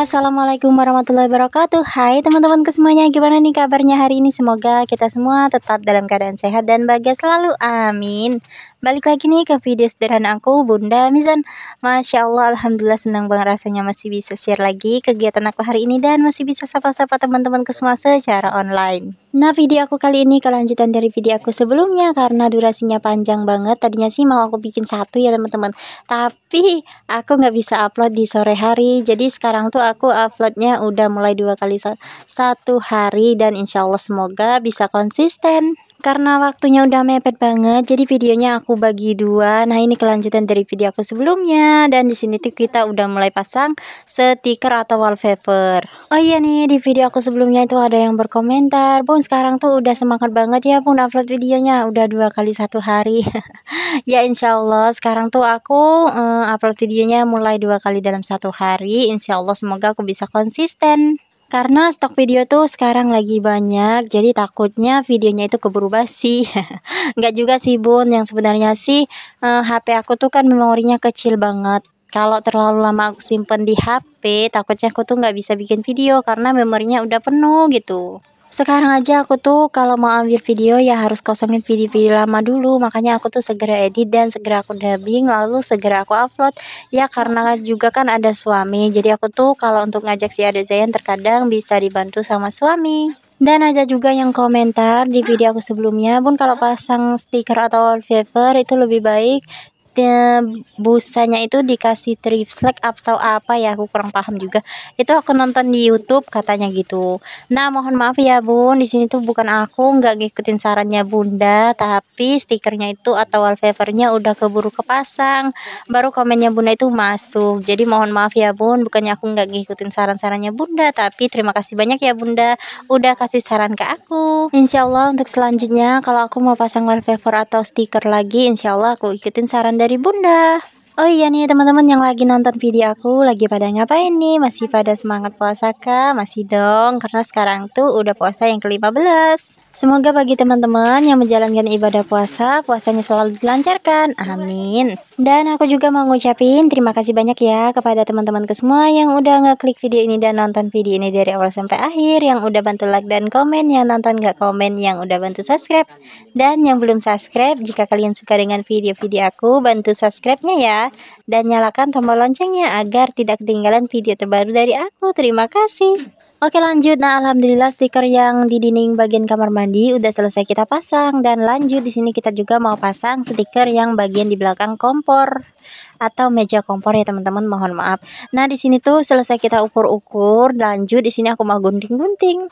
Assalamualaikum warahmatullahi wabarakatuh Hai teman teman semuanya Gimana nih kabarnya hari ini Semoga kita semua tetap dalam keadaan sehat dan bahagia selalu Amin Balik lagi nih ke video sederhana aku Bunda Mizan Masya Allah Alhamdulillah senang banget rasanya Masih bisa share lagi kegiatan aku hari ini Dan masih bisa sapa-sapa teman teman semua secara online Nah video aku kali ini kelanjutan dari video aku sebelumnya karena durasinya panjang banget tadinya sih mau aku bikin satu ya teman-teman tapi aku nggak bisa upload di sore hari jadi sekarang tuh aku uploadnya udah mulai dua kali satu hari dan insya Allah semoga bisa konsisten karena waktunya udah mepet banget jadi videonya aku bagi dua nah ini kelanjutan dari video aku sebelumnya dan di sini tuh kita udah mulai pasang stiker atau wallpaper oh iya nih di video aku sebelumnya itu ada yang berkomentar bun sekarang tuh udah semangat banget ya bun upload videonya udah dua kali satu hari ya insyaallah sekarang tuh aku uh, upload videonya mulai dua kali dalam satu hari insyaallah semoga aku bisa konsisten karena stok video tuh sekarang lagi banyak, jadi takutnya videonya itu keburu basi. Nggak juga sih bun, yang sebenarnya sih uh, eh, HP aku tuh kan memorinya kecil banget. Kalau terlalu lama aku simpen di HP, takutnya aku tuh nggak bisa bikin video karena memorinya udah penuh gitu sekarang aja aku tuh kalau mau ambil video ya harus kosongin video-video lama dulu makanya aku tuh segera edit dan segera aku dubbing lalu segera aku upload ya karena juga kan ada suami jadi aku tuh kalau untuk ngajak si ada Zayan terkadang bisa dibantu sama suami dan aja juga yang komentar di video aku sebelumnya pun kalau pasang stiker atau wallpaper itu lebih baik busanya itu dikasih triflek atau apa ya aku kurang paham juga itu aku nonton di YouTube katanya gitu nah mohon maaf ya bun di sini tuh bukan aku nggak ngikutin sarannya bunda tapi stikernya itu atau wallpapernya udah keburu kepasang baru komennya bunda itu masuk jadi mohon maaf ya bun bukannya aku nggak ngikutin saran-sarannya bunda tapi terima kasih banyak ya bunda udah kasih saran ke aku insyaallah untuk selanjutnya kalau aku mau pasang wallpaper atau stiker lagi insyaallah aku ikutin saran dari Bunda. Oh iya nih teman-teman yang lagi nonton video aku lagi pada ngapain nih? Masih pada semangat puasa kah? Masih dong karena sekarang tuh udah puasa yang ke-15. Semoga bagi teman-teman yang menjalankan ibadah puasa, puasanya selalu dilancarkan. Amin. Dan aku juga mau ngucapin terima kasih banyak ya kepada teman-teman ke semua yang udah ngeklik video ini dan nonton video ini dari awal sampai akhir, yang udah bantu like dan komen, yang nonton gak komen, yang udah bantu subscribe. Dan yang belum subscribe, jika kalian suka dengan video-video aku, bantu subscribe-nya ya. Dan nyalakan tombol loncengnya agar tidak ketinggalan video terbaru dari aku. Terima kasih. Oke lanjut, nah alhamdulillah stiker yang di dinding bagian kamar mandi udah selesai kita pasang dan lanjut di sini kita juga mau pasang stiker yang bagian di belakang kompor atau meja kompor ya teman-teman mohon maaf. Nah di sini tuh selesai kita ukur-ukur, lanjut di sini aku mau gunting-gunting.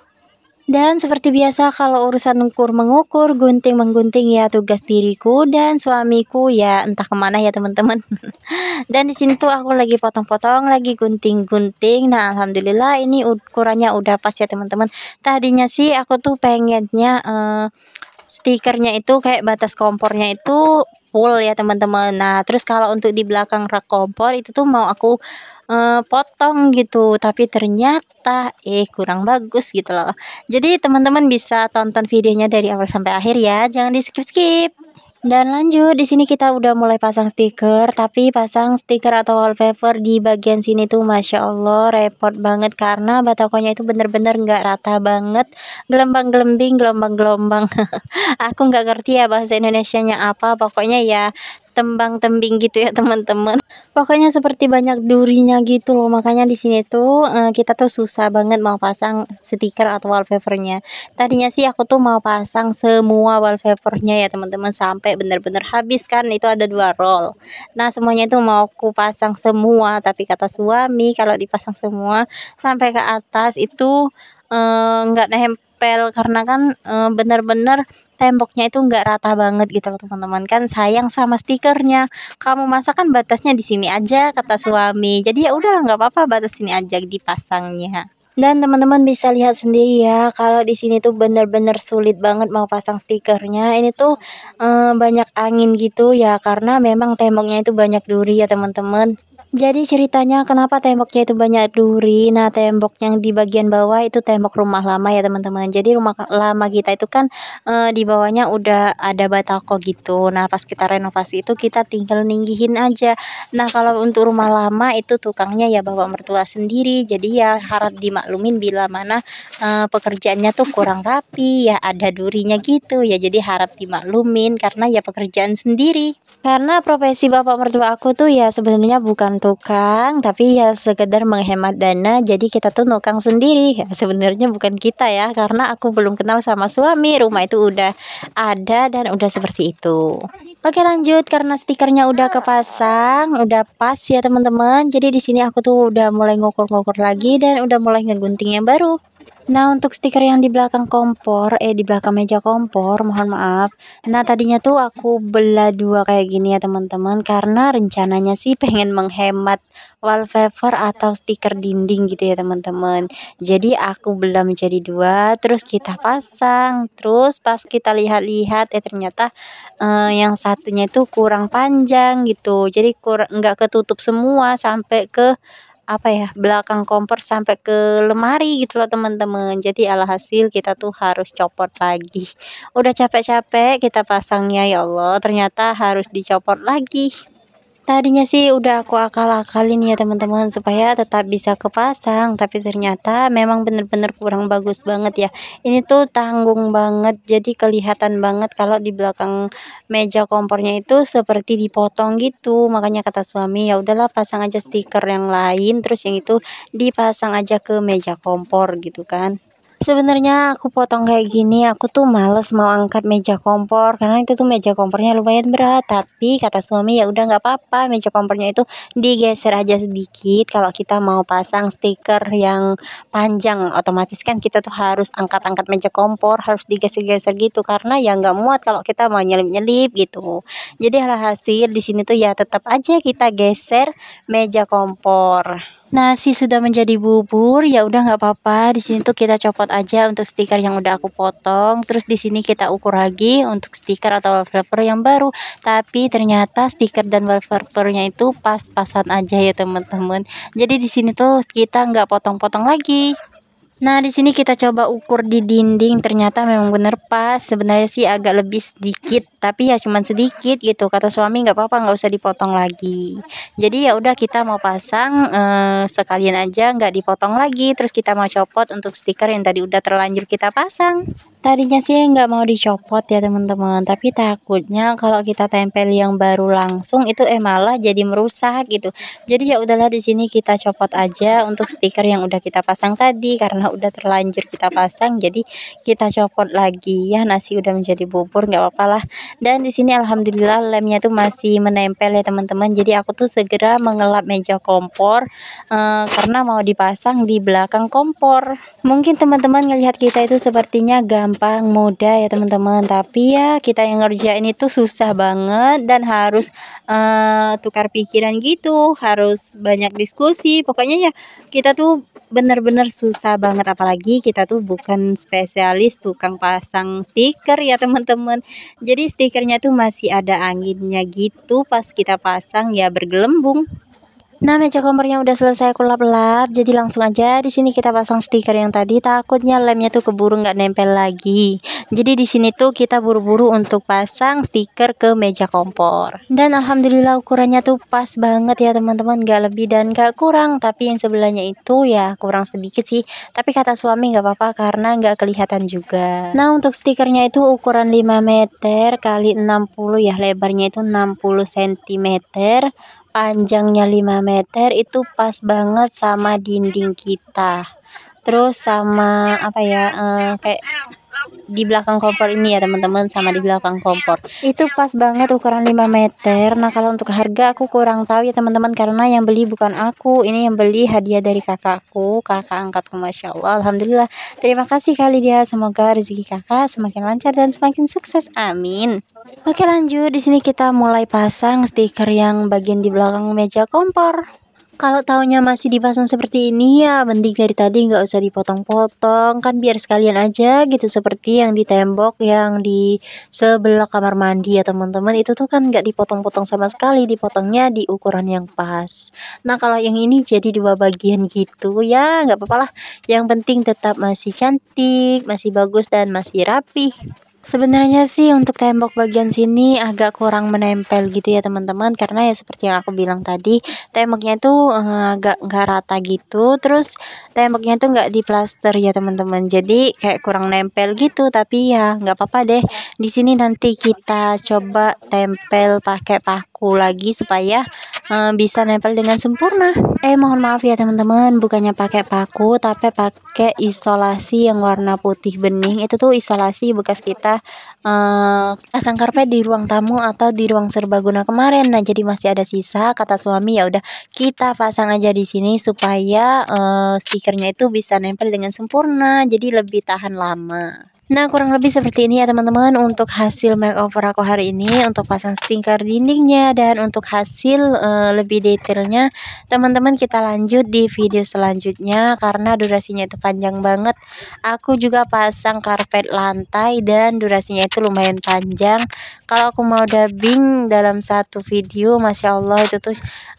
Dan seperti biasa kalau urusan ukur mengukur, gunting menggunting ya tugas diriku dan suamiku ya entah kemana ya teman-teman. dan di sini tuh aku lagi potong-potong, lagi gunting-gunting. Nah alhamdulillah ini ukurannya udah pas ya teman-teman. Tadinya sih aku tuh pengennya uh, stikernya itu kayak batas kompornya itu full ya teman-teman. Nah, terus kalau untuk di belakang rak kompor itu tuh mau aku uh, potong gitu, tapi ternyata eh kurang bagus gitu loh. Jadi teman-teman bisa tonton videonya dari awal sampai akhir ya, jangan di skip-skip. Dan lanjut, di sini kita udah mulai pasang stiker, tapi pasang stiker atau wallpaper di bagian sini tuh Masya Allah repot banget karena batakonya itu bener-bener nggak rata banget, gelembang-gelembing, gelombang-gelombang. Aku nggak ngerti ya bahasa indonesia nya apa, pokoknya ya tembang-tembing gitu ya teman-teman pokoknya seperti banyak durinya gitu loh makanya di sini tuh eh, kita tuh susah banget mau pasang stiker atau wallpapernya tadinya sih aku tuh mau pasang semua wallpapernya ya teman-teman sampai benar-benar habis kan itu ada dua roll nah semuanya itu mau aku pasang semua tapi kata suami kalau dipasang semua sampai ke atas itu eh, nggak uh, nempel nempel karena kan eh, bener-bener temboknya itu nggak rata banget gitu loh teman-teman kan sayang sama stikernya kamu masa kan batasnya di sini aja kata suami jadi ya udahlah nggak apa-apa batas sini aja dipasangnya dan teman-teman bisa lihat sendiri ya kalau di sini tuh bener-bener sulit banget mau pasang stikernya ini tuh um, banyak angin gitu ya karena memang temboknya itu banyak duri ya teman-teman jadi ceritanya kenapa temboknya itu banyak duri? Nah, tembok yang di bagian bawah itu tembok rumah lama ya, teman-teman. Jadi rumah lama kita itu kan e, di bawahnya udah ada batako gitu. Nah, pas kita renovasi itu kita tinggal ninggihin aja. Nah, kalau untuk rumah lama itu tukangnya ya bapak mertua sendiri. Jadi ya harap dimaklumin bila mana e, pekerjaannya tuh kurang rapi, ya ada durinya gitu ya. Jadi harap dimaklumin karena ya pekerjaan sendiri. Karena profesi bapak mertua aku tuh ya sebenarnya bukan tukang tapi ya sekedar menghemat dana jadi kita tuh nukang sendiri ya, sebenarnya bukan kita ya karena aku belum kenal sama suami rumah itu udah ada dan udah seperti itu Oke lanjut karena stikernya udah kepasang, udah pas ya teman-teman. Jadi di sini aku tuh udah mulai ngukur-ngukur lagi dan udah mulai ngegunting yang baru. Nah, untuk stiker yang di belakang kompor, eh di belakang meja kompor, mohon maaf. Nah, tadinya tuh aku belah dua kayak gini ya, teman-teman, karena rencananya sih pengen menghemat wallpaper atau stiker dinding gitu ya, teman-teman. Jadi aku belah menjadi dua, terus kita pasang. Terus pas kita lihat-lihat eh ternyata eh, yang satunya itu kurang panjang gitu. Jadi kurang nggak ketutup semua sampai ke apa ya belakang kompor sampai ke lemari gitu loh teman-teman jadi alhasil kita tuh harus copot lagi udah capek-capek kita pasangnya ya Allah ternyata harus dicopot lagi Tadinya sih udah aku akal-akalin ya teman-teman supaya tetap bisa kepasang tapi ternyata memang bener-bener kurang bagus banget ya. Ini tuh tanggung banget jadi kelihatan banget kalau di belakang meja kompornya itu seperti dipotong gitu. Makanya kata suami ya udahlah pasang aja stiker yang lain terus yang itu dipasang aja ke meja kompor gitu kan. Sebenarnya aku potong kayak gini, aku tuh males mau angkat meja kompor karena itu tuh meja kompornya lumayan berat. Tapi kata suami ya udah nggak apa-apa, meja kompornya itu digeser aja sedikit. Kalau kita mau pasang stiker yang panjang, otomatis kan kita tuh harus angkat-angkat meja kompor, harus digeser-geser gitu karena ya nggak muat kalau kita mau nyelip-nyelip gitu. Jadi hasil-hasil di sini tuh ya tetap aja kita geser meja kompor nasi sudah menjadi bubur ya udah nggak apa-apa di sini tuh kita copot aja untuk stiker yang udah aku potong terus di sini kita ukur lagi untuk stiker atau wallpaper yang baru tapi ternyata stiker dan wallpapernya itu pas-pasan aja ya teman-teman jadi di sini tuh kita nggak potong-potong lagi Nah, di sini kita coba ukur di dinding, ternyata memang benar pas. Sebenarnya sih agak lebih sedikit, tapi ya cuman sedikit gitu. Kata suami nggak apa-apa, nggak usah dipotong lagi. Jadi ya udah kita mau pasang eh, sekalian aja, nggak dipotong lagi. Terus kita mau copot untuk stiker yang tadi udah terlanjur kita pasang. Tadinya sih nggak mau dicopot ya teman-teman, tapi takutnya kalau kita tempel yang baru langsung itu eh malah jadi merusak gitu. Jadi ya udahlah di sini kita copot aja untuk stiker yang udah kita pasang tadi karena udah terlanjur kita pasang jadi kita copot lagi ya nasi udah menjadi bubur nggak apa-apa lah dan di sini alhamdulillah lemnya tuh masih menempel ya teman-teman jadi aku tuh segera mengelap meja kompor uh, karena mau dipasang di belakang kompor mungkin teman-teman ngelihat kita itu sepertinya gampang mudah ya teman-teman tapi ya kita yang ngerjain itu susah banget dan harus uh, tukar pikiran gitu harus banyak diskusi pokoknya ya kita tuh bener-bener susah banget banget apalagi kita tuh bukan spesialis tukang pasang stiker ya teman-teman jadi stikernya tuh masih ada anginnya gitu pas kita pasang ya bergelembung Nah, meja kompornya udah selesai aku lap-lap, jadi langsung aja di sini kita pasang stiker yang tadi. Takutnya lemnya tuh keburu nggak nempel lagi. Jadi di sini tuh kita buru-buru untuk pasang stiker ke meja kompor. Dan alhamdulillah ukurannya tuh pas banget ya teman-teman, nggak lebih dan nggak kurang. Tapi yang sebelahnya itu ya kurang sedikit sih. Tapi kata suami nggak apa-apa karena nggak kelihatan juga. Nah, untuk stikernya itu ukuran 5 meter kali 60 ya, lebarnya itu 60 cm panjangnya 5 meter itu pas banget sama dinding kita terus sama apa ya uh, kayak di belakang kompor ini ya teman-teman sama di belakang kompor itu pas banget ukuran 5 meter nah kalau untuk harga aku kurang tahu ya teman-teman karena yang beli bukan aku ini yang beli hadiah dari kakakku kakak angkatku Masya Allah Alhamdulillah terima kasih kali dia semoga rezeki kakak semakin lancar dan semakin sukses amin oke lanjut di sini kita mulai pasang stiker yang bagian di belakang meja kompor kalau tahunya masih dipasang seperti ini ya penting dari tadi nggak usah dipotong-potong kan biar sekalian aja gitu seperti yang di tembok yang di sebelah kamar mandi ya teman-teman itu tuh kan nggak dipotong-potong sama sekali dipotongnya di ukuran yang pas. Nah kalau yang ini jadi dua bagian gitu ya nggak apa-apa lah yang penting tetap masih cantik masih bagus dan masih rapi. Sebenarnya sih untuk tembok bagian sini agak kurang menempel gitu ya teman-teman karena ya seperti yang aku bilang tadi temboknya itu eh, agak nggak rata gitu terus temboknya itu nggak diplaster ya teman-teman jadi kayak kurang nempel gitu tapi ya nggak apa-apa deh di sini nanti kita coba tempel pakai paku lagi supaya Eh, bisa nempel dengan sempurna. Eh mohon maaf ya teman-teman, bukannya pakai paku tapi pakai isolasi yang warna putih bening. Itu tuh isolasi bekas kita uh, eh, pasang karpet di ruang tamu atau di ruang serbaguna kemarin. Nah jadi masih ada sisa. Kata suami ya udah kita pasang aja di sini supaya uh, stikernya itu bisa nempel dengan sempurna. Jadi lebih tahan lama. Nah kurang lebih seperti ini ya teman-teman untuk hasil makeover aku hari ini untuk pasang stiker dindingnya dan untuk hasil uh, lebih detailnya teman-teman kita lanjut di video selanjutnya karena durasinya itu panjang banget aku juga pasang karpet lantai dan durasinya itu lumayan panjang kalau aku mau dubbing dalam satu video Masya Allah itu tuh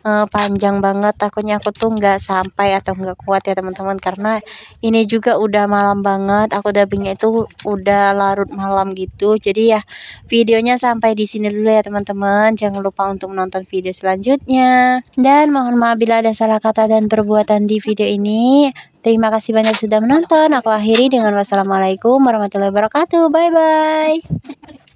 uh, panjang banget takutnya aku tuh nggak sampai atau nggak kuat ya teman-teman karena ini juga udah malam banget aku dubbingnya itu udah larut malam gitu. Jadi ya videonya sampai di sini dulu ya teman-teman. Jangan lupa untuk menonton video selanjutnya. Dan mohon maaf bila ada salah kata dan perbuatan di video ini. Terima kasih banyak sudah menonton. Aku akhiri dengan wassalamualaikum warahmatullahi wabarakatuh. Bye bye.